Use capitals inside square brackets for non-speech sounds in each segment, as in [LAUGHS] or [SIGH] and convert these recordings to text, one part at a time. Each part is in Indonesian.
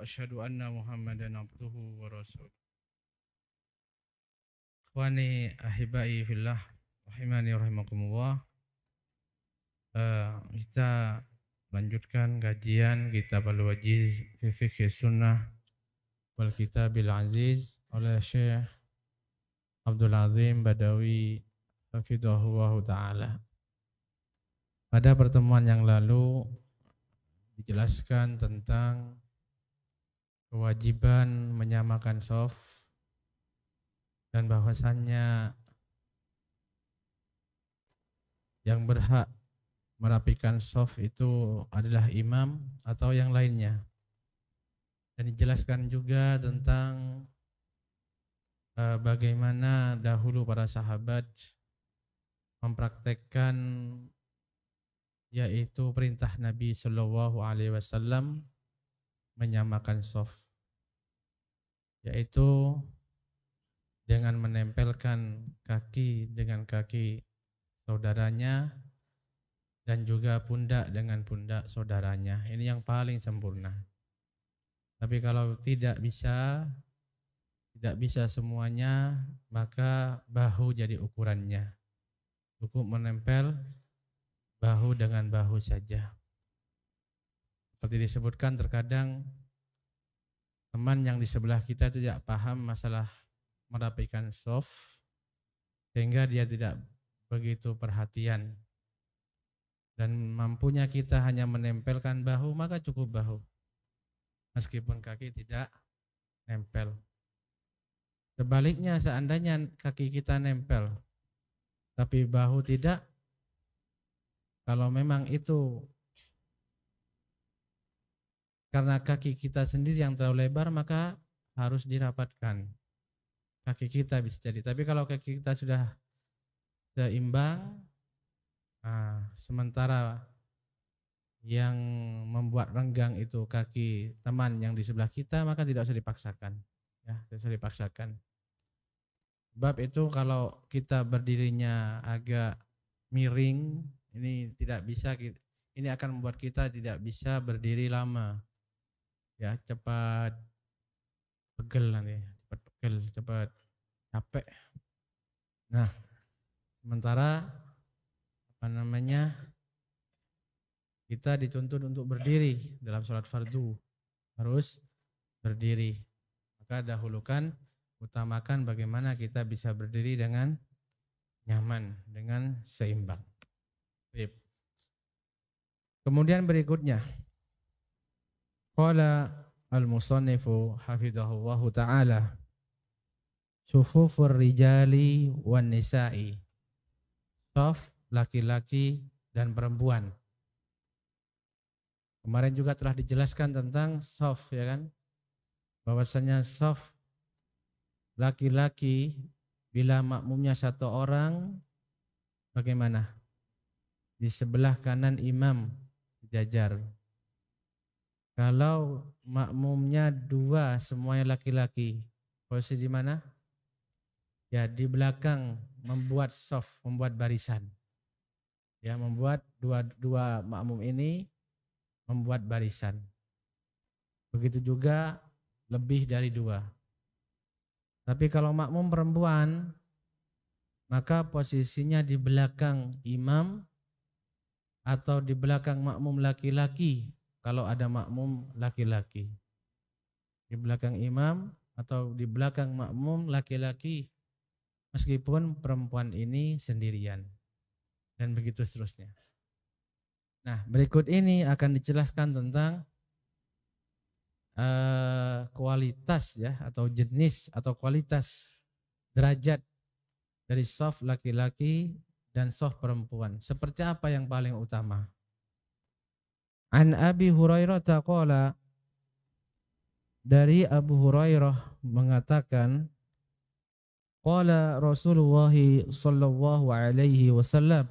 وأشهد أن محمدا عبده ورسوله Ikhwani ahibai fillah rahimani rahimakumullah uh, kita lanjutkan kajian kitab al-wajiz fi fikhi sunnah wal kitab al-aziz oleh Syekh Abdul Azim Badawi hafidhahullah taala pada pertemuan yang lalu dijelaskan tentang kewajiban menyamakan soft dan bahwasannya yang berhak merapikan soft itu adalah imam atau yang lainnya dan dijelaskan juga tentang uh, bagaimana dahulu para sahabat mempraktekkan yaitu perintah Nabi Shallallahu Alaihi Wasallam menyamakan soft yaitu dengan menempelkan kaki dengan kaki saudaranya dan juga pundak dengan pundak saudaranya. Ini yang paling sempurna. Tapi kalau tidak bisa tidak bisa semuanya, maka bahu jadi ukurannya. Cukup menempel bahu dengan bahu saja. Seperti disebutkan terkadang teman yang di sebelah kita tidak paham masalah merapikan soft sehingga dia tidak begitu perhatian dan mampunya kita hanya menempelkan bahu maka cukup bahu meskipun kaki tidak nempel sebaliknya seandainya kaki kita nempel tapi bahu tidak kalau memang itu karena kaki kita sendiri yang terlalu lebar maka harus dirapatkan. Kaki kita bisa jadi. Tapi kalau kaki kita sudah seimbang, nah, sementara yang membuat renggang itu kaki teman yang di sebelah kita maka tidak usah dipaksakan. Ya, tidak usah dipaksakan. Bab itu kalau kita berdirinya agak miring, ini tidak bisa ini akan membuat kita tidak bisa berdiri lama ya cepat pegel nanti ya, cepat pegel cepat capek nah sementara apa namanya kita dituntut untuk berdiri dalam sholat fardu harus berdiri maka dahulukan utamakan bagaimana kita bisa berdiri dengan nyaman dengan seimbang. Kemudian berikutnya Qala al-musannifu hafidhahullahu ta'ala Sufufur rijali wan nisa'i Sof laki-laki dan perempuan Kemarin juga telah dijelaskan tentang soft ya kan bahwasanya soft laki-laki bila makmumnya satu orang bagaimana di sebelah kanan imam sejajar kalau makmumnya dua semuanya laki-laki, posisi di mana? Ya di belakang membuat soft, membuat barisan. Ya membuat dua dua makmum ini membuat barisan. Begitu juga lebih dari dua. Tapi kalau makmum perempuan, maka posisinya di belakang imam atau di belakang makmum laki-laki kalau ada makmum laki-laki. Di belakang imam atau di belakang makmum laki-laki meskipun perempuan ini sendirian. Dan begitu seterusnya. Nah, berikut ini akan dijelaskan tentang uh, kualitas ya atau jenis atau kualitas derajat dari soft laki-laki dan soft perempuan. Seperti apa yang paling utama? An Abi Hurairah taqala dari Abu Hurairah mengatakan qala Rasulullah sallallahu alaihi wasallam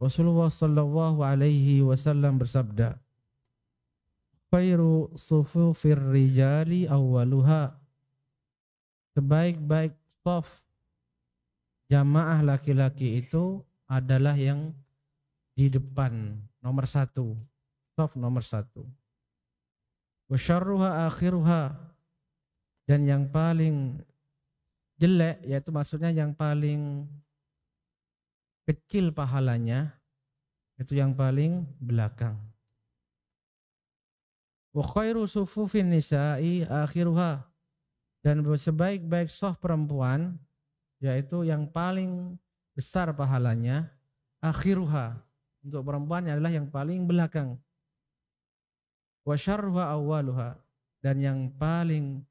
Rasulullah sallallahu alaihi wasallam bersabda Khairu sufufir rijali awwaluha Sebaik-baik saf jamaah laki-laki itu adalah yang di depan nomor satu Soft nomor satu. Wasyarruha akhiruha. Dan yang paling jelek, yaitu maksudnya yang paling kecil pahalanya, itu yang paling belakang. Wa khairu sufufin nisa'i akhiruha. Dan sebaik-baik soh perempuan, yaitu yang paling besar pahalanya, akhiruha. Untuk perempuan adalah yang paling belakang wa dan yang paling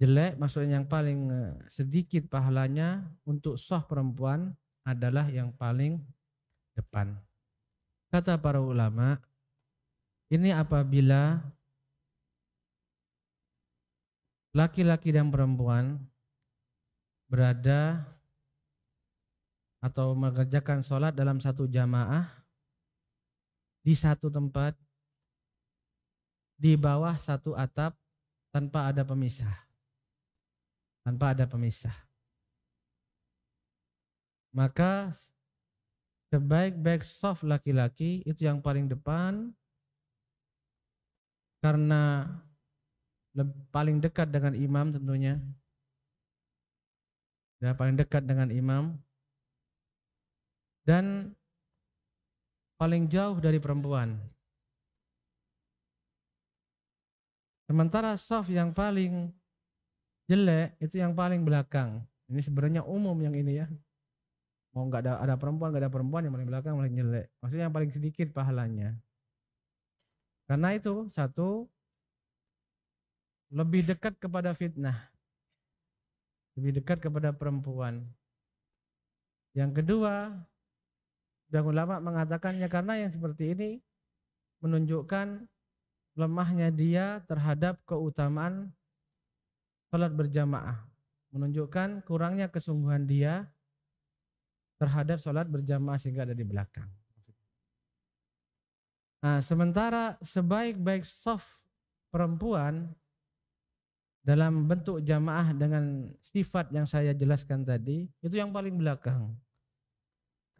jelek maksudnya yang paling eh, sedikit pahalanya untuk sah perempuan adalah yang paling depan. Kata para ulama, ini apabila laki-laki dan perempuan berada atau mengerjakan sholat dalam satu jamaah di satu tempat di bawah satu atap tanpa ada pemisah. Tanpa ada pemisah. Maka sebaik-baik soft laki-laki itu yang paling depan karena paling dekat dengan imam tentunya. Ya, paling dekat dengan imam dan paling jauh dari perempuan Sementara soft yang paling jelek itu yang paling belakang. Ini sebenarnya umum yang ini ya. Mau nggak ada ada perempuan nggak ada perempuan yang paling belakang paling jelek. Maksudnya yang paling sedikit pahalanya. Karena itu satu lebih dekat kepada fitnah, lebih dekat kepada perempuan. Yang kedua, sudah ulama mengatakannya karena yang seperti ini menunjukkan lemahnya dia terhadap keutamaan sholat berjamaah menunjukkan kurangnya kesungguhan dia terhadap sholat berjamaah sehingga ada di belakang. Nah, sementara sebaik-baik soft perempuan dalam bentuk jamaah dengan sifat yang saya jelaskan tadi itu yang paling belakang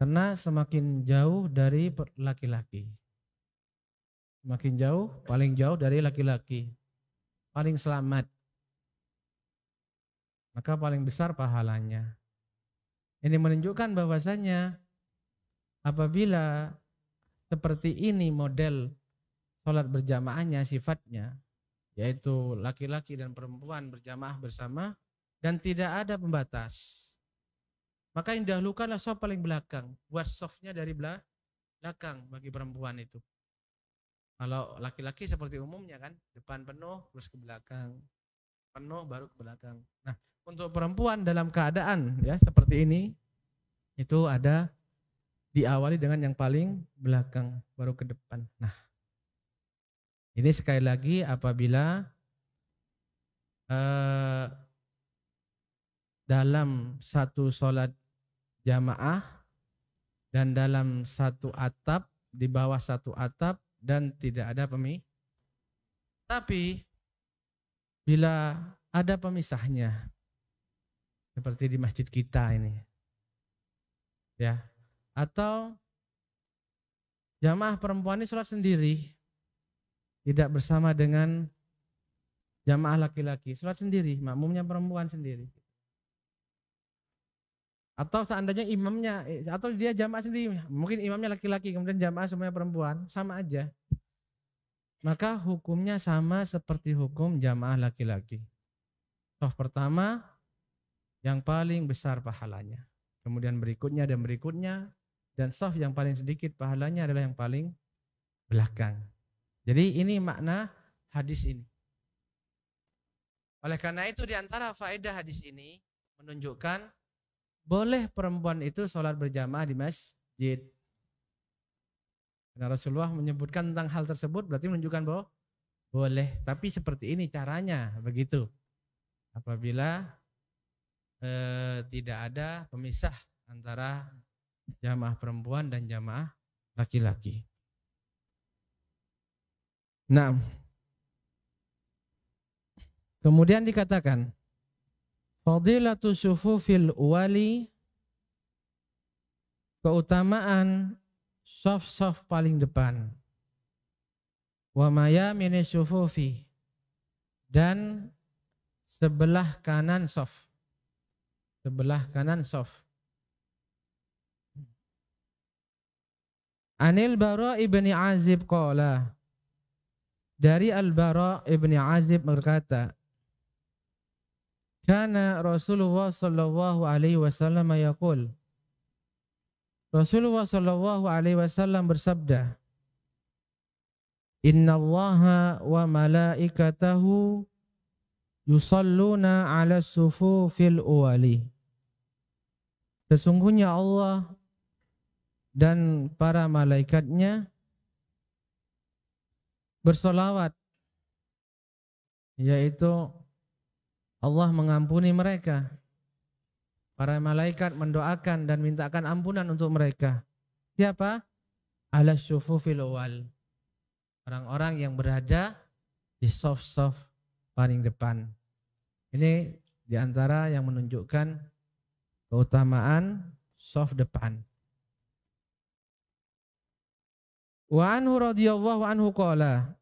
karena semakin jauh dari laki-laki Makin jauh, paling jauh dari laki-laki. Paling selamat. Maka paling besar pahalanya. Ini menunjukkan bahwasanya apabila seperti ini model sholat berjamaahnya sifatnya, yaitu laki-laki dan perempuan berjamaah bersama dan tidak ada pembatas. Maka yang dahulukanlah soft paling belakang, buat softnya dari belakang bagi perempuan itu. Kalau laki-laki seperti umumnya kan, depan penuh terus ke belakang. Penuh baru ke belakang. Nah, untuk perempuan dalam keadaan ya seperti ini itu ada diawali dengan yang paling belakang baru ke depan. Nah, ini sekali lagi apabila eh, dalam satu sholat jamaah dan dalam satu atap di bawah satu atap dan tidak ada pemi. Tapi bila ada pemisahnya seperti di masjid kita ini. Ya. Atau jamaah perempuan ini sholat sendiri tidak bersama dengan jamaah laki-laki, sholat sendiri, makmumnya perempuan sendiri. Atau seandainya imamnya atau dia jamaah sendiri, mungkin imamnya laki-laki kemudian jamaah semuanya perempuan, sama aja. Maka hukumnya sama seperti hukum jamaah laki-laki. Toh pertama yang paling besar pahalanya. Kemudian berikutnya dan berikutnya dan soft yang paling sedikit pahalanya adalah yang paling belakang. Jadi ini makna hadis ini. Oleh karena itu diantara faedah hadis ini menunjukkan boleh perempuan itu sholat berjamaah di masjid. Karena Rasulullah menyebutkan tentang hal tersebut berarti menunjukkan bahwa boleh, tapi seperti ini caranya begitu. Apabila eh, tidak ada pemisah antara jamaah perempuan dan jamaah laki-laki. Nah, kemudian dikatakan Fadilatu syufufil wali keutamaan soft-soft paling depan. Wa mini syufufi dan sebelah kanan soft. Sebelah kanan soft. Anil Bara ibni Azib qala dari Al Bara ibni Azib berkata karena Rasulullah sallallahu alaihi wasallam yaqul Rasulullah sallallahu alaihi wasallam bersabda Inna Allah wa malaikatahu yusalluna ala sufufil awali Sesungguhnya Allah dan para malaikatnya bersolawat yaitu Allah mengampuni mereka. Para malaikat mendoakan dan mintakan ampunan untuk mereka. Siapa? Ala syufufil awal. Orang-orang yang berada di soft-soft paling depan. Ini diantara yang menunjukkan keutamaan soft depan. Wa anhu radhiyallahu anhu qala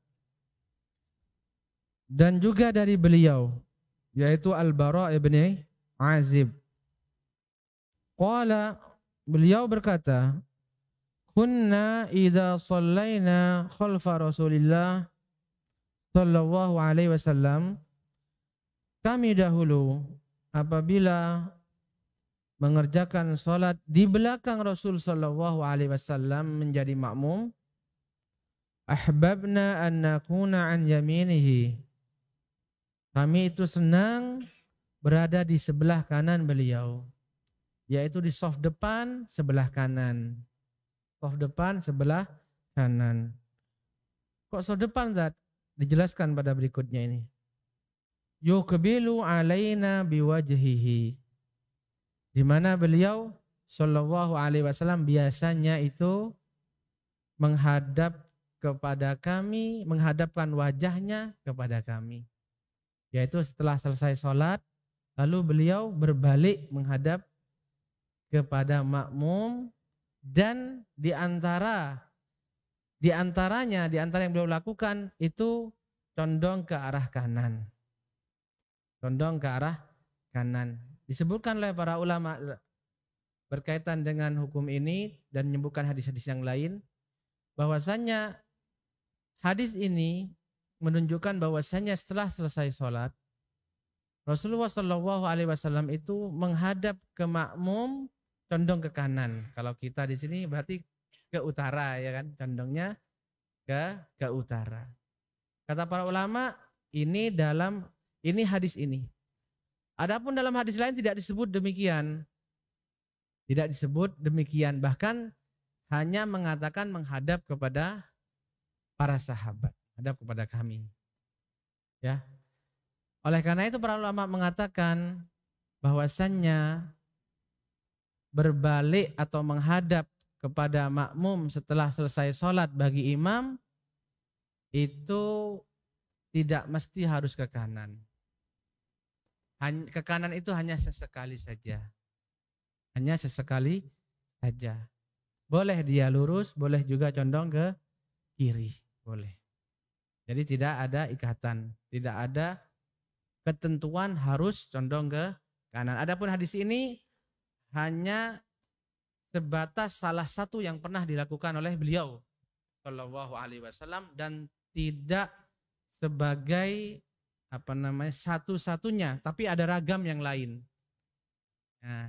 dan juga dari beliau yaitu Al-Bara ibn Azib. Qala beliau berkata, "Kunna idza sallaina khalfa Rasulillah sallallahu alaihi wasallam kami dahulu apabila mengerjakan salat di belakang Rasul sallallahu Alaihi Wasallam menjadi makmum. Ahbabna an nakuna an yaminihi. Kami itu senang berada di sebelah kanan beliau, yaitu di soft depan sebelah kanan. Soft depan sebelah kanan. Kok soft depan, Zat? Dijelaskan pada berikutnya ini. Yukbilu alaina biwajhihi. Di mana beliau Shallallahu alaihi wasallam biasanya itu menghadap kepada kami, menghadapkan wajahnya kepada kami yaitu setelah selesai sholat lalu beliau berbalik menghadap kepada makmum dan diantara diantaranya diantara yang beliau lakukan itu condong ke arah kanan condong ke arah kanan disebutkan oleh para ulama berkaitan dengan hukum ini dan menyebutkan hadis-hadis yang lain bahwasanya hadis ini menunjukkan bahwasanya setelah selesai sholat, Rasulullah Shallallahu Alaihi Wasallam itu menghadap ke makmum condong ke kanan. Kalau kita di sini berarti ke utara ya kan, condongnya ke ke utara. Kata para ulama ini dalam ini hadis ini. Adapun dalam hadis lain tidak disebut demikian. Tidak disebut demikian, bahkan hanya mengatakan menghadap kepada para sahabat hadap kepada kami. Ya. Oleh karena itu para ulama mengatakan bahwasannya berbalik atau menghadap kepada makmum setelah selesai sholat bagi imam itu tidak mesti harus ke kanan. ke kanan itu hanya sesekali saja. Hanya sesekali saja. Boleh dia lurus, boleh juga condong ke kiri. Boleh. Jadi tidak ada ikatan, tidak ada ketentuan harus condong ke kanan. Adapun hadis ini hanya sebatas salah satu yang pernah dilakukan oleh beliau Shallallahu Alaihi Wasallam dan tidak sebagai apa namanya satu-satunya, tapi ada ragam yang lain. Nah,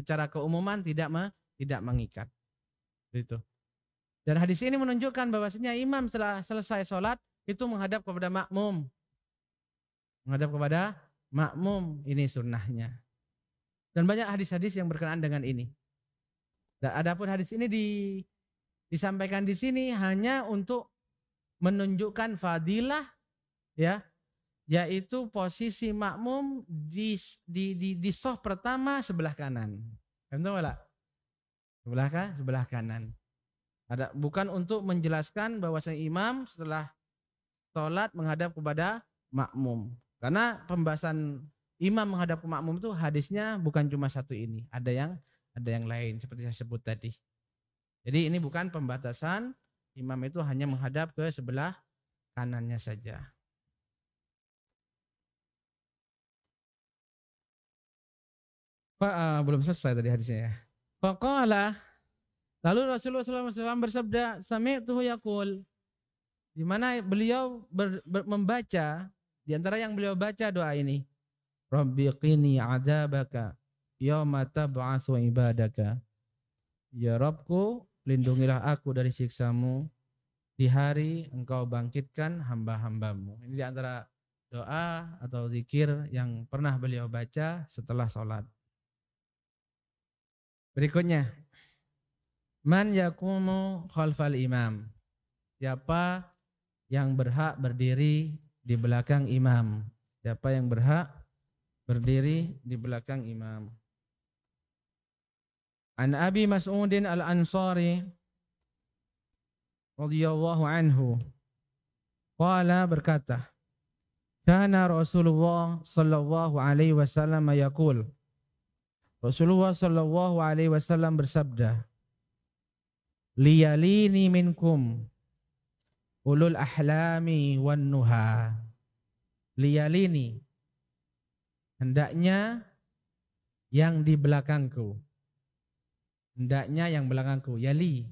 secara keumuman tidak me, tidak mengikat. Itu. Dan hadis ini menunjukkan bahwasanya imam setelah selesai sholat itu menghadap kepada makmum. Menghadap kepada makmum ini sunnahnya. Dan banyak hadis-hadis yang berkenaan dengan ini. Dan nah, adapun hadis ini di, disampaikan di sini hanya untuk menunjukkan fadilah ya yaitu posisi makmum di di di, di soh pertama sebelah kanan. Paham tahu Sebelah kan? Sebelah kanan. Ada bukan untuk menjelaskan bahwasanya imam setelah sholat menghadap kepada makmum. Karena pembahasan imam menghadap ke makmum itu hadisnya bukan cuma satu ini, ada yang ada yang lain seperti saya sebut tadi. Jadi ini bukan pembatasan imam itu hanya menghadap ke sebelah kanannya saja. Pak eh, belum selesai tadi hadisnya Pokoklah ya? lalu Rasulullah SAW bersabda, "Sami'tuhu yakul, di mana beliau ber, ber, membaca di antara yang beliau baca doa ini Rabbi qini adzabaka yauma tab'atsu ibadaka ya Rabku lindungilah aku dari siksamu di hari engkau bangkitkan hamba-hambamu ini di antara doa atau zikir yang pernah beliau baca setelah sholat berikutnya man yakumu khalfal imam siapa yang berhak berdiri di belakang imam. Siapa yang berhak berdiri di belakang imam? An Abi Mas'udin Al-Ansari radhiyallahu anhu qala berkata Kana Rasulullah sallallahu alaihi wasallam yaqul Rasulullah sallallahu alaihi wasallam bersabda Liyalini minkum ulul ahlami wan nuha liyalini hendaknya yang di belakangku hendaknya yang belakangku yali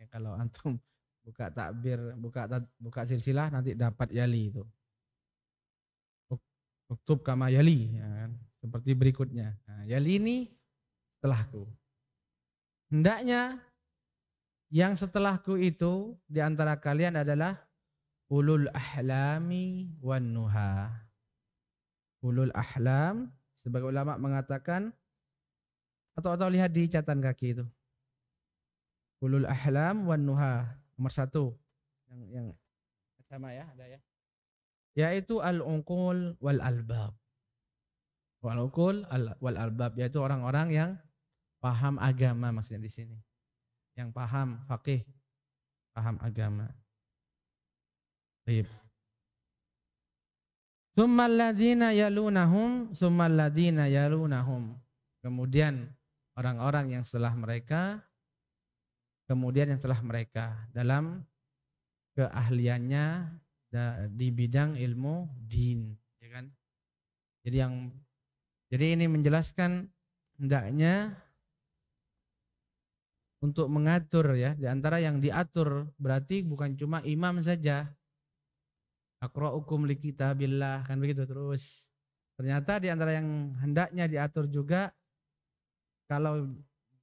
ya, kalau antum buka takbir buka buka silsilah nanti dapat yali itu uktub kama yali ya, kan? seperti berikutnya nah, yali ini setelahku hendaknya yang setelahku itu di antara kalian adalah ulul ahlami wan nuha. Ulul ahlam sebagai ulama mengatakan atau atau lihat di catatan kaki itu. Ulul ahlam wan nuha nomor satu yang yang sama ya ada ya yaitu al unkul wal albab wal unkul wal albab yaitu orang-orang yang paham agama maksudnya di sini yang paham fakih, paham agama. Baik. ladzina yalunahum, ladzina yalunahum. Kemudian orang-orang yang setelah mereka, kemudian yang setelah mereka dalam keahliannya di bidang ilmu din, ya kan? Jadi yang jadi ini menjelaskan hendaknya untuk mengatur ya di antara yang diatur berarti bukan cuma imam saja hukum li kitabillah kan begitu terus ternyata di antara yang hendaknya diatur juga kalau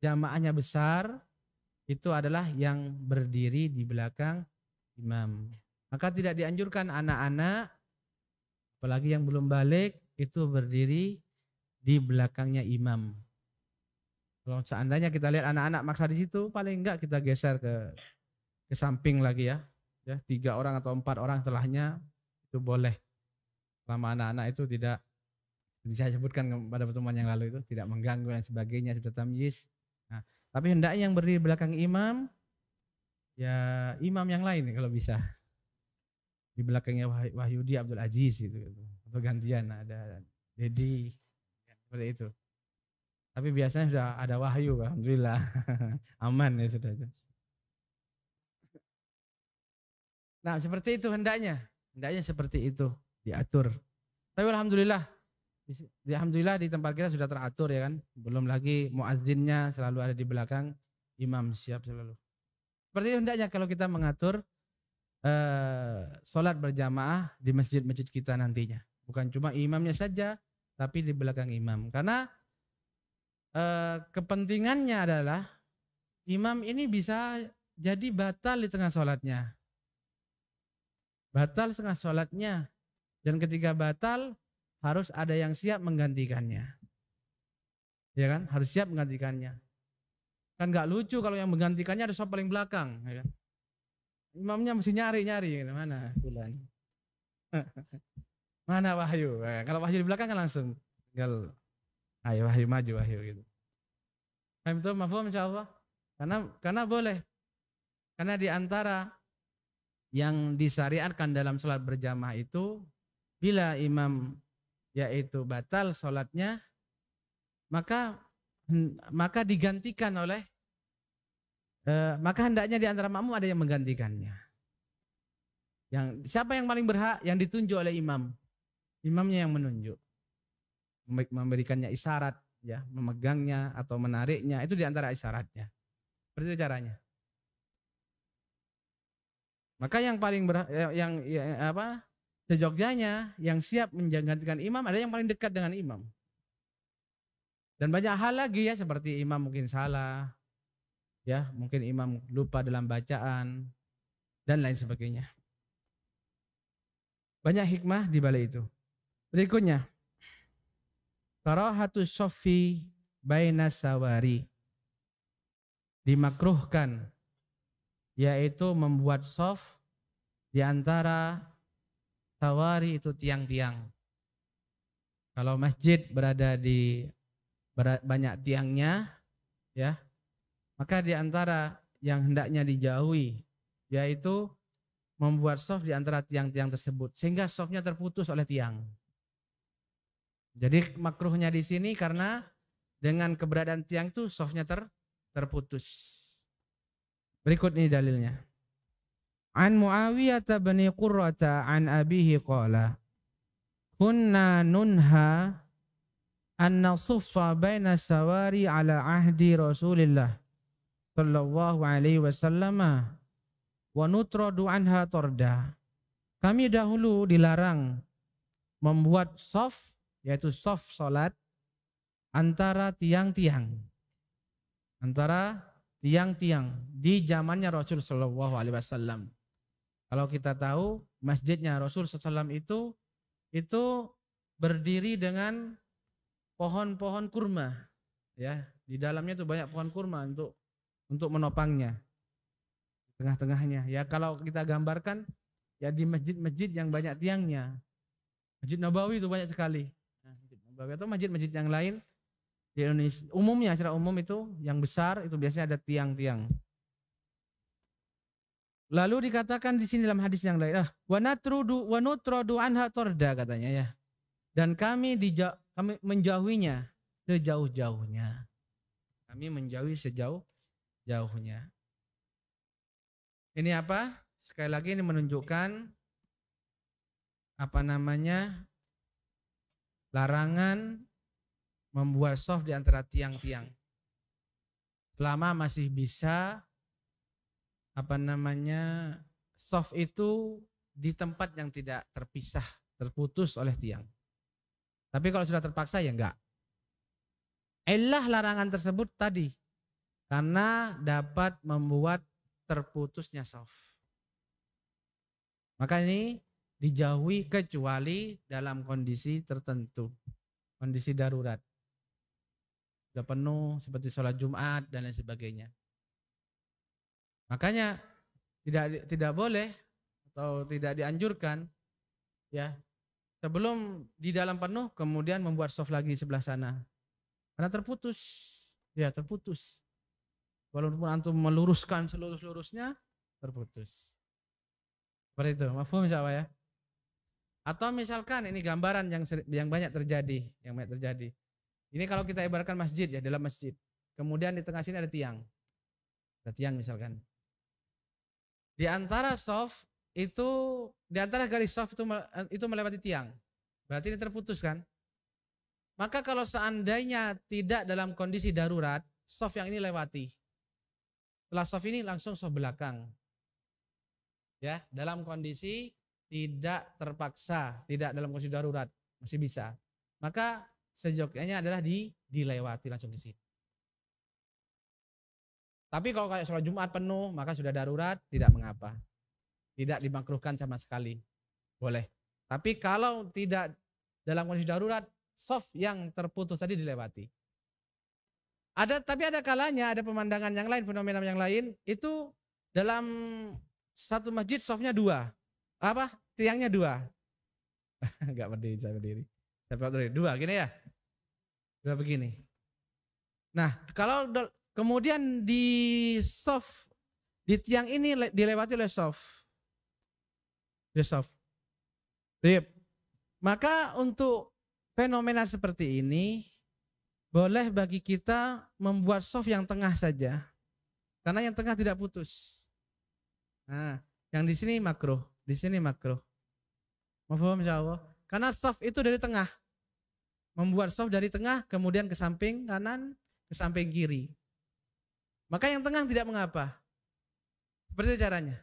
jamaahnya besar itu adalah yang berdiri di belakang imam maka tidak dianjurkan anak-anak apalagi yang belum balik itu berdiri di belakangnya imam kalau seandainya kita lihat anak-anak maksa di situ, paling enggak kita geser ke ke samping lagi ya. Ya, tiga orang atau empat orang setelahnya itu boleh. Selama anak-anak itu tidak ini saya sebutkan pada pertemuan yang lalu itu tidak mengganggu dan sebagainya sudah tamyiz. Nah, tapi hendaknya yang berdiri belakang imam ya imam yang lain kalau bisa di belakangnya Wahyudi Abdul Aziz itu atau gantian ada Dedi seperti itu. Tapi biasanya sudah ada wahyu, alhamdulillah. [LAUGHS] Aman ya sudah. Nah, seperti itu hendaknya. Hendaknya seperti itu diatur. Tapi alhamdulillah alhamdulillah di tempat kita sudah teratur ya kan. Belum lagi muadzinnya selalu ada di belakang, imam siap selalu. Seperti itu hendaknya kalau kita mengatur eh, sholat berjamaah di masjid-masjid kita nantinya. Bukan cuma imamnya saja, tapi di belakang imam. Karena Eh, kepentingannya adalah imam ini bisa jadi batal di tengah sholatnya. Batal setengah sholatnya. Dan ketika batal harus ada yang siap menggantikannya. Ya kan? Harus siap menggantikannya. Kan gak lucu kalau yang menggantikannya ada soal paling belakang. Ya kan? Imamnya mesti nyari-nyari. Gitu. Mana [LAUGHS] Mana Wahyu? Eh, kalau Wahyu di belakang kan langsung tinggal ayo wahyu maju wahyu gitu Fahim itu mafhum insyaallah karena karena boleh karena diantara yang disyariatkan dalam sholat berjamaah itu bila imam yaitu batal sholatnya maka maka digantikan oleh eh, maka hendaknya di antara makmum ada yang menggantikannya. Yang siapa yang paling berhak yang ditunjuk oleh imam? Imamnya yang menunjuk memberikannya isyarat ya memegangnya atau menariknya itu diantara isyaratnya seperti itu caranya maka yang paling ber, ya, yang, yang apa sejogjanya yang siap menjagantikan imam ada yang paling dekat dengan imam dan banyak hal lagi ya seperti imam mungkin salah ya mungkin imam lupa dalam bacaan dan lain sebagainya banyak hikmah di balik itu berikutnya Karahatu syafi baina sawari. Dimakruhkan yaitu membuat soft di antara sawari itu tiang-tiang. Kalau masjid berada di banyak tiangnya, ya, maka di antara yang hendaknya dijauhi, yaitu membuat soft di antara tiang-tiang tersebut, sehingga softnya terputus oleh tiang. Jadi makruhnya di sini karena dengan keberadaan tiang itu softnya ter, terputus. Berikut ini dalilnya. An Muawiyah bin Qurrata an abihi qala Kunna nunha an nasuffa baina sawari ala ahdi Rasulillah sallallahu alaihi wasallam wa nutradu anha torda. Kami dahulu dilarang membuat soft yaitu soft salat antara tiang-tiang antara tiang-tiang di zamannya Rasul Shallallahu Alaihi Wasallam. Kalau kita tahu masjidnya Rasul Sallam itu itu berdiri dengan pohon-pohon kurma, ya di dalamnya tuh banyak pohon kurma untuk untuk menopangnya tengah-tengahnya. Ya kalau kita gambarkan ya di masjid-masjid yang banyak tiangnya, Masjid Nabawi itu banyak sekali lembaga itu masjid-masjid yang lain di Indonesia umumnya secara umum itu yang besar itu biasanya ada tiang-tiang. Lalu dikatakan di sini dalam hadis yang lain, ah, wanatrudu wanutrodu anha torda katanya ya. Dan kami di kami menjauhinya sejauh-jauhnya. Kami menjauhi sejauh jauhnya. Ini apa? Sekali lagi ini menunjukkan apa namanya larangan membuat soft di antara tiang-tiang. Selama masih bisa apa namanya soft itu di tempat yang tidak terpisah, terputus oleh tiang. Tapi kalau sudah terpaksa ya enggak. Elah larangan tersebut tadi karena dapat membuat terputusnya soft. Maka ini dijauhi kecuali dalam kondisi tertentu, kondisi darurat. Sudah penuh seperti sholat Jumat dan lain sebagainya. Makanya tidak tidak boleh atau tidak dianjurkan ya sebelum di dalam penuh kemudian membuat soft lagi di sebelah sana karena terputus ya terputus walaupun antum meluruskan seluruh selurusnya terputus seperti itu mafhum insyaallah ya atau misalkan ini gambaran yang yang banyak terjadi, yang banyak terjadi. Ini kalau kita ibaratkan masjid ya dalam masjid. Kemudian di tengah sini ada tiang. Ada tiang misalkan. Di antara soft itu di antara garis soft itu itu melewati tiang. Berarti ini terputus kan? Maka kalau seandainya tidak dalam kondisi darurat, soft yang ini lewati. Setelah soft ini langsung soft belakang. Ya, dalam kondisi tidak terpaksa, tidak dalam kondisi darurat, masih bisa. Maka sejoknya adalah di dilewati langsung ke sini. Tapi kalau kayak sholat Jumat penuh, maka sudah darurat, tidak mengapa. Tidak dimakruhkan sama sekali. Boleh. Tapi kalau tidak dalam kondisi darurat, soft yang terputus tadi dilewati. Ada tapi ada kalanya ada pemandangan yang lain, fenomena yang lain itu dalam satu masjid softnya dua, apa tiangnya dua [LAUGHS] nggak berdiri saya berdiri saya berdiri dua gini ya dua begini nah kalau kemudian di soft di tiang ini dilewati oleh soft di soft Rip. maka untuk fenomena seperti ini boleh bagi kita membuat soft yang tengah saja karena yang tengah tidak putus nah yang di sini makruh di sini makruh. Mafhum insyaallah. Karena soft itu dari tengah. Membuat soft dari tengah kemudian ke samping kanan, ke samping kiri. Maka yang tengah tidak mengapa. Seperti caranya.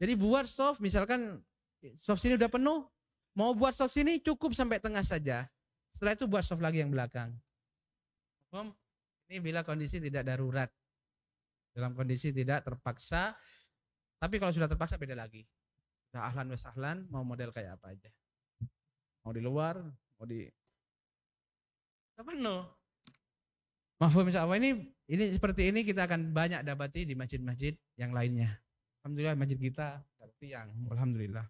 Jadi buat soft misalkan soft sini udah penuh, mau buat soft sini cukup sampai tengah saja. Setelah itu buat soft lagi yang belakang. Mafhum? Ini bila kondisi tidak darurat. Dalam kondisi tidak terpaksa. Tapi kalau sudah terpaksa beda lagi. Nah, ahlan wes ahlan mau model kayak apa aja. Mau di luar, mau di apa no Mahfum Allah ini ini seperti ini kita akan banyak dapati di masjid-masjid yang lainnya. Alhamdulillah masjid kita seperti yang Alhamdulillah.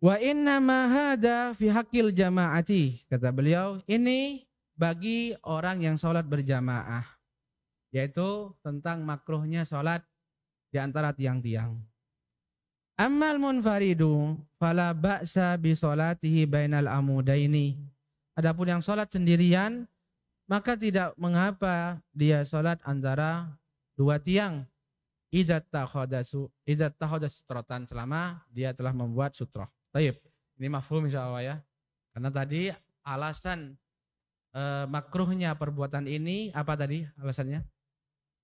Wa inna mahada fi hakil jamaati kata beliau ini bagi orang yang sholat berjamaah yaitu tentang makruhnya sholat di antara tiang-tiang. Amal munfaridu fala ba'sa bi salatihi bainal amudaini. Adapun yang salat sendirian maka tidak mengapa dia salat antara dua tiang. Idza tahadasu idat tahadas sutrotan selama dia telah membuat sutroh. Taib. Ini mafhum insyaallah ya. Karena tadi alasan e, makruhnya perbuatan ini apa tadi alasannya?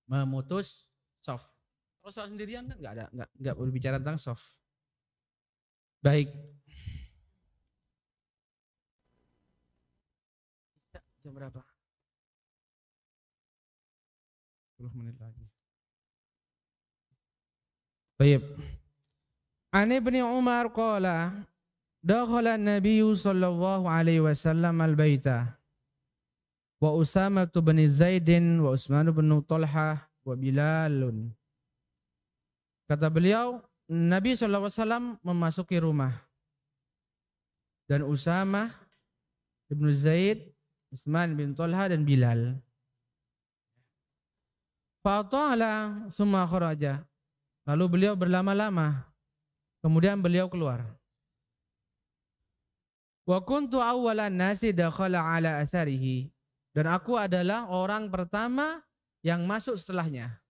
Memutus soft kalau soal sendirian enggak kan nggak ada nggak nggak berbicara tentang soft. Baik. Jam berapa? 10 menit lagi. Baik. Ani bin Umar qala dakhala Nabi sallallahu alaihi wasallam al-baita wa Usama bin Zaidin wa Utsman bin Talha wa Bilalun Kata beliau, Nabi SAW memasuki rumah. Dan Usama, Ibnu Zaid, Utsman bin Tolha dan Bilal. Fatala summa khuraja. Lalu beliau berlama-lama. Kemudian beliau keluar. Wa kuntu awwalan nasi dakhala ala asarihi. Dan aku adalah orang pertama yang masuk setelahnya.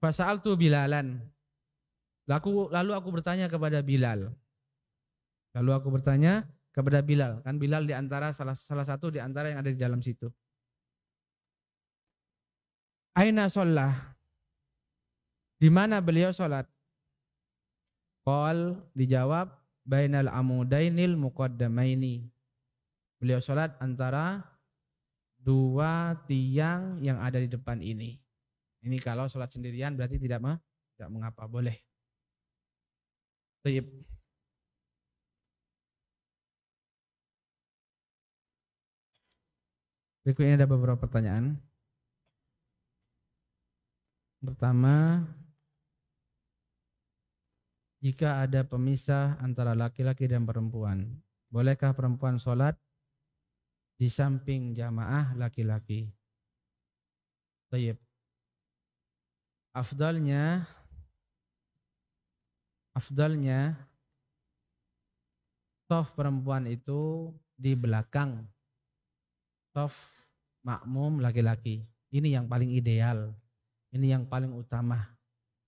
Pasal tu Bilalan. Laku, lalu aku bertanya kepada Bilal. Lalu aku bertanya kepada Bilal. Kan Bilal di antara salah, salah satu di antara yang ada di dalam situ. Aina sholah. Di mana beliau sholat? Qal dijawab bainal amudainil muqaddamaini. Beliau sholat antara dua tiang yang ada di depan ini. Ini kalau sholat sendirian berarti tidak ma, tidak mengapa boleh. Taib. Berikutnya ada beberapa pertanyaan. Pertama, jika ada pemisah antara laki-laki dan perempuan, bolehkah perempuan sholat di samping jamaah laki-laki? -laki? afdalnya afdalnya tof perempuan itu di belakang tof makmum laki-laki. Ini yang paling ideal. Ini yang paling utama.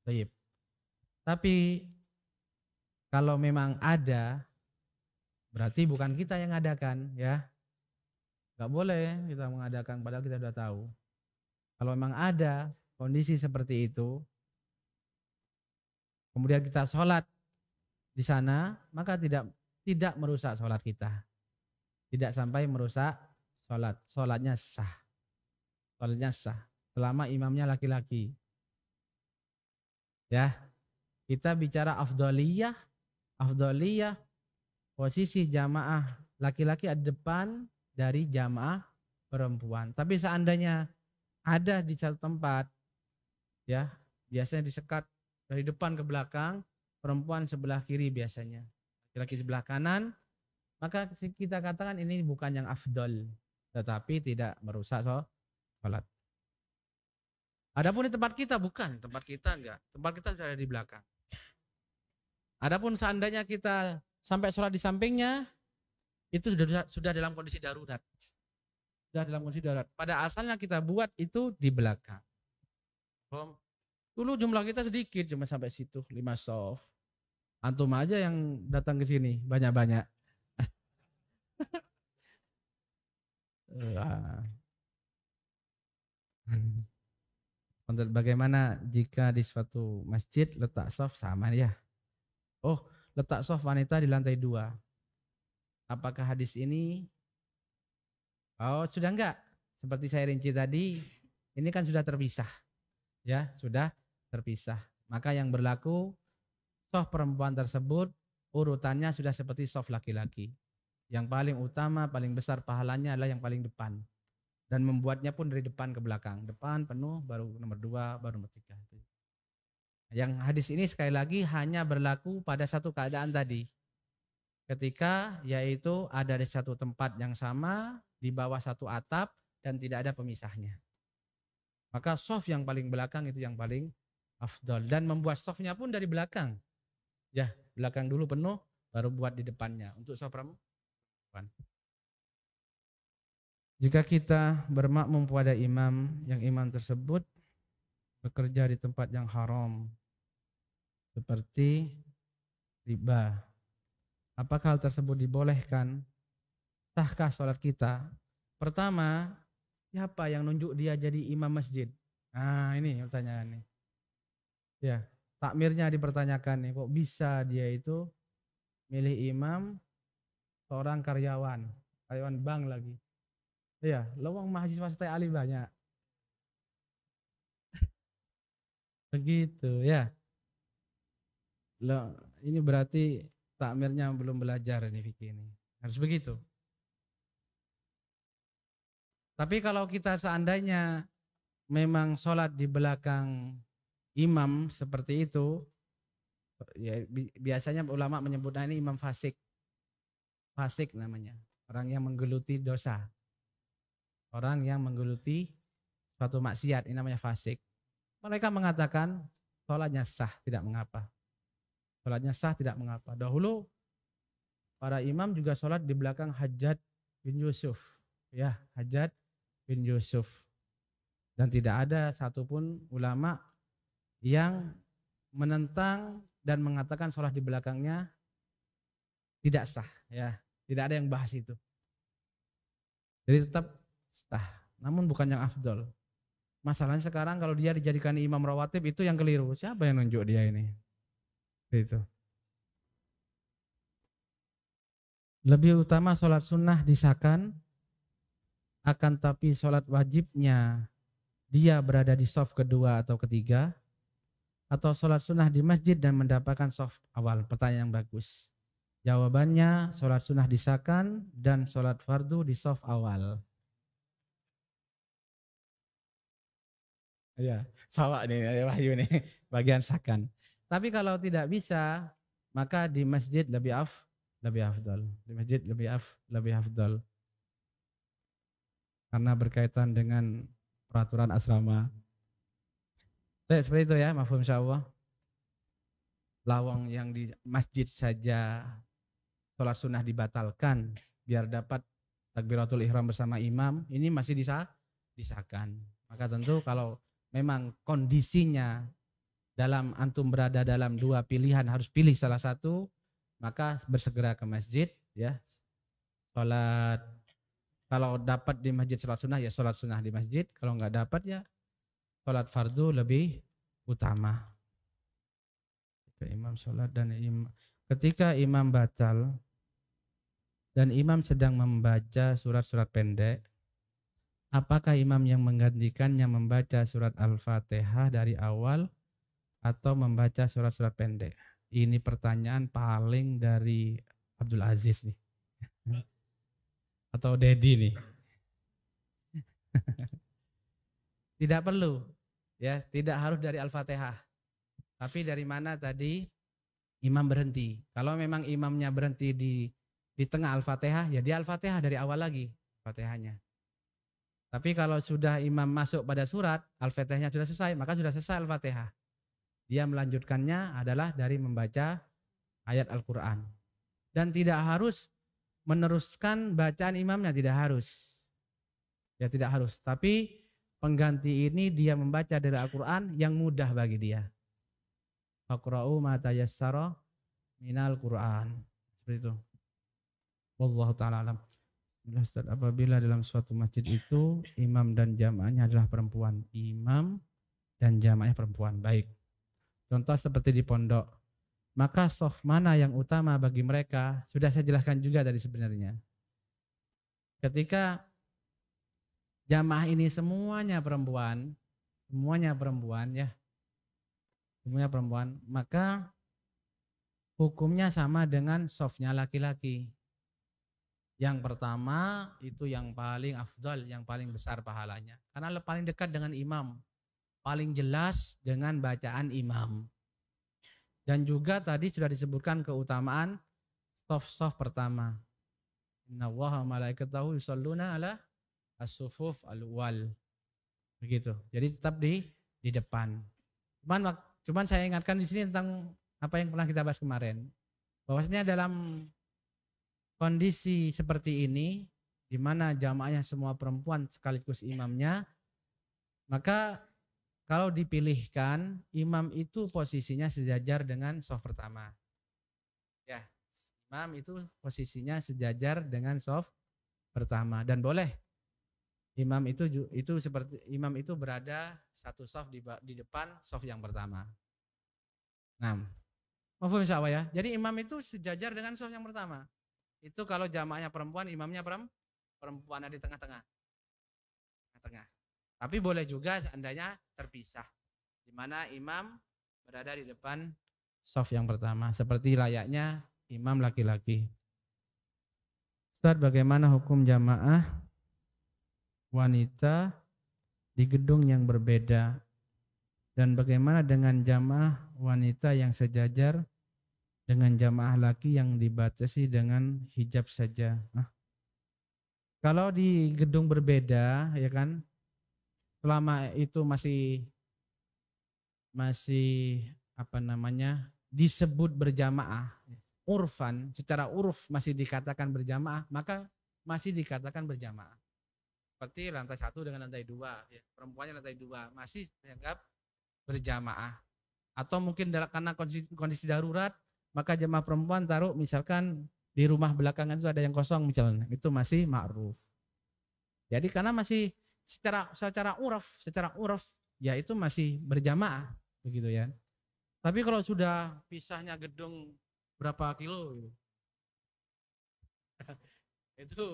Taib. Tapi kalau memang ada berarti bukan kita yang adakan, ya. nggak boleh kita mengadakan padahal kita sudah tahu. Kalau memang ada kondisi seperti itu, kemudian kita sholat di sana, maka tidak tidak merusak sholat kita. Tidak sampai merusak sholat. Sholatnya sah. Sholatnya sah. Selama imamnya laki-laki. Ya. Kita bicara afdoliyah. Afdoliyah. Posisi jamaah laki-laki ada depan dari jamaah perempuan. Tapi seandainya ada di satu tempat ya biasanya disekat dari depan ke belakang perempuan sebelah kiri biasanya laki-laki sebelah kanan maka kita katakan ini bukan yang afdol tetapi tidak merusak sholat Adapun di tempat kita bukan, tempat kita enggak. Tempat kita sudah ada di belakang. Adapun seandainya kita sampai sholat di sampingnya, itu sudah sudah dalam kondisi darurat. Sudah dalam kondisi darurat. Pada asalnya kita buat itu di belakang. Dulu jumlah kita sedikit, cuma sampai situ, 5 soft. Antum aja yang datang ke sini, banyak-banyak. [LAUGHS] Eh, ah. [LAUGHS] Untuk bagaimana jika di suatu masjid letak soft sama ya? Oh, letak soft wanita di lantai dua. Apakah hadis ini? Oh, sudah enggak? Seperti saya rinci tadi, ini kan sudah terpisah. Ya, sudah terpisah. Maka yang berlaku soft perempuan tersebut urutannya sudah seperti soft laki-laki. Yang paling utama, paling besar pahalanya adalah yang paling depan. Dan membuatnya pun dari depan ke belakang. Depan penuh, baru nomor dua, baru nomor tiga. Yang hadis ini sekali lagi hanya berlaku pada satu keadaan tadi. Ketika yaitu ada di satu tempat yang sama, di bawah satu atap, dan tidak ada pemisahnya. Maka soft yang paling belakang itu yang paling afdol dan membuat softnya pun dari belakang ya belakang dulu penuh baru buat di depannya untuk soft perempuan jika kita bermakmum pada imam yang imam tersebut bekerja di tempat yang haram seperti riba apakah hal tersebut dibolehkan sahkah sholat kita pertama siapa yang nunjuk dia jadi imam masjid nah ini pertanyaan nih Ya, takmirnya dipertanyakan nih kok bisa dia itu milih imam seorang karyawan, karyawan bank lagi. Iya, lowong mahasiswa stay ali banyak. [LAUGHS] Begitu ya. Lo, ini berarti takmirnya belum belajar ini fikih ini. Harus begitu. Tapi kalau kita seandainya memang sholat di belakang imam seperti itu ya biasanya ulama menyebutnya ini imam fasik. Fasik namanya, orang yang menggeluti dosa. Orang yang menggeluti suatu maksiat ini namanya fasik. Mereka mengatakan sholatnya sah, tidak mengapa. Sholatnya sah, tidak mengapa. Dahulu para imam juga sholat di belakang Hajat bin Yusuf. Ya, Hajat bin Yusuf. Dan tidak ada satupun ulama yang menentang dan mengatakan sholat di belakangnya tidak sah ya tidak ada yang bahas itu jadi tetap sah namun bukan yang afdol masalahnya sekarang kalau dia dijadikan imam rawatib itu yang keliru siapa yang nunjuk dia ini itu lebih utama sholat sunnah disahkan akan tapi sholat wajibnya dia berada di soft kedua atau ketiga atau sholat sunnah di masjid dan mendapatkan soft awal? Pertanyaan yang bagus. Jawabannya sholat sunnah disahkan dan sholat fardu di soft awal. Ya, salah nih wahyu nih [LAUGHS] bagian sakan. Tapi kalau tidak bisa, maka di masjid lebih af, lebih afdal. Di masjid lebih af, lebih afdal. Karena berkaitan dengan peraturan asrama. Baik, nah, seperti itu ya, mafhum insyaallah. Lawang yang di masjid saja sholat sunnah dibatalkan biar dapat takbiratul ihram bersama imam ini masih disah disahkan maka tentu kalau memang kondisinya dalam antum berada dalam dua pilihan harus pilih salah satu maka bersegera ke masjid ya sholat kalau dapat di masjid sholat sunnah ya sholat sunnah di masjid kalau nggak dapat ya sholat fardu lebih utama. Ketika imam sholat dan imam, ketika imam batal dan imam sedang membaca surat-surat pendek, apakah imam yang menggantikannya membaca surat Al-Fatihah dari awal atau membaca surat-surat pendek? Ini pertanyaan paling dari Abdul Aziz nih. Atau Dedi nih. [LAUGHS] Tidak perlu. Ya, tidak harus dari Al-Fatihah. Tapi dari mana tadi imam berhenti. Kalau memang imamnya berhenti di di tengah Al-Fatihah, ya dia Al-Fatihah dari awal lagi Fatihahnya. Tapi kalau sudah imam masuk pada surat, Al-Fatihahnya sudah selesai, maka sudah selesai Al-Fatihah. Dia melanjutkannya adalah dari membaca ayat Al-Quran. Dan tidak harus meneruskan bacaan imamnya, tidak harus. Ya tidak harus. Tapi Pengganti ini dia membaca dari Al-Quran yang mudah bagi dia. Fakra'u ma tayassara minal Quran. Seperti itu. Wallahu ta'ala alam. Ya, Ustaz, apabila dalam suatu masjid itu imam dan jamaahnya adalah perempuan. Imam dan jamaahnya perempuan. Baik. Contoh seperti di pondok maka soft mana yang utama bagi mereka sudah saya jelaskan juga tadi sebenarnya. Ketika jamaah ini semuanya perempuan, semuanya perempuan ya. Semuanya perempuan, maka hukumnya sama dengan softnya laki-laki. Yang pertama itu yang paling afdol, yang paling besar pahalanya. Karena paling dekat dengan imam, paling jelas dengan bacaan imam. Dan juga tadi sudah disebutkan keutamaan soft-soft pertama. Inna allaha malaikatahu yusalluna ala as-sufuf al-wal. Begitu. Jadi tetap di di depan. Cuman cuman saya ingatkan di sini tentang apa yang pernah kita bahas kemarin. Bahwasanya dalam kondisi seperti ini di mana jamaahnya semua perempuan sekaligus imamnya maka kalau dipilihkan imam itu posisinya sejajar dengan soft pertama. Ya, imam itu posisinya sejajar dengan soft pertama dan boleh Imam itu itu seperti imam itu berada satu soft di di depan soft yang pertama. Nah, mohon insya Allah ya. Jadi imam itu sejajar dengan soft yang pertama. Itu kalau jamaahnya perempuan, imamnya perempuan ada di tengah-tengah. Tengah. Tapi boleh juga seandainya terpisah. Di mana imam berada di depan soft yang pertama. Seperti layaknya imam laki-laki. Ustaz bagaimana hukum jamaah wanita di gedung yang berbeda dan bagaimana dengan jamaah wanita yang sejajar dengan jamaah laki yang dibatasi dengan hijab saja. Nah, kalau di gedung berbeda ya kan selama itu masih masih apa namanya disebut berjamaah urfan secara uruf masih dikatakan berjamaah maka masih dikatakan berjamaah seperti lantai satu dengan lantai dua ya. perempuannya lantai dua masih dianggap berjamaah atau mungkin karena kondisi, darurat maka jemaah perempuan taruh misalkan di rumah belakangan itu ada yang kosong misalnya itu masih ma'ruf jadi karena masih secara secara uraf secara uraf ya itu masih berjamaah begitu ya tapi kalau sudah pisahnya gedung berapa kilo gitu. [LAUGHS] itu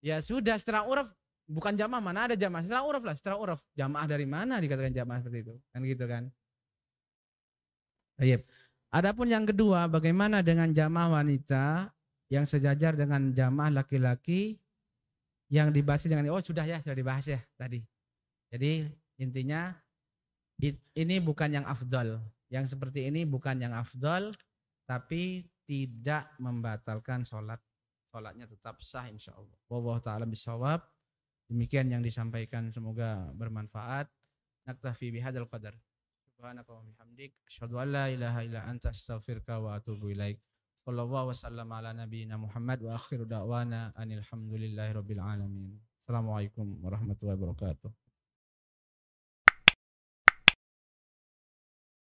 ya sudah secara uraf bukan jamaah mana ada jamaah setelah uraf lah setelah uraf jamaah dari mana dikatakan jamaah seperti itu kan gitu kan Tayyip. Adapun yang kedua, bagaimana dengan jamaah wanita yang sejajar dengan jamaah laki-laki yang dibahas dengan oh sudah ya sudah dibahas ya tadi. Jadi intinya ini bukan yang afdol, yang seperti ini bukan yang afdol, tapi tidak membatalkan sholat, sholatnya tetap sah insya Allah. Wabah taala bisawab. Demikian yang disampaikan semoga bermanfaat. Naktafi bihadzal qadar. Subhanaka wa bihamdik, asyhadu an la ilaha illa anta astaghfiruka wa atubu ilaik. Sallallahu wasallam ala nabiyyina Muhammad wa akhiru da'wana anil rabbil alamin. Assalamualaikum warahmatullahi wabarakatuh.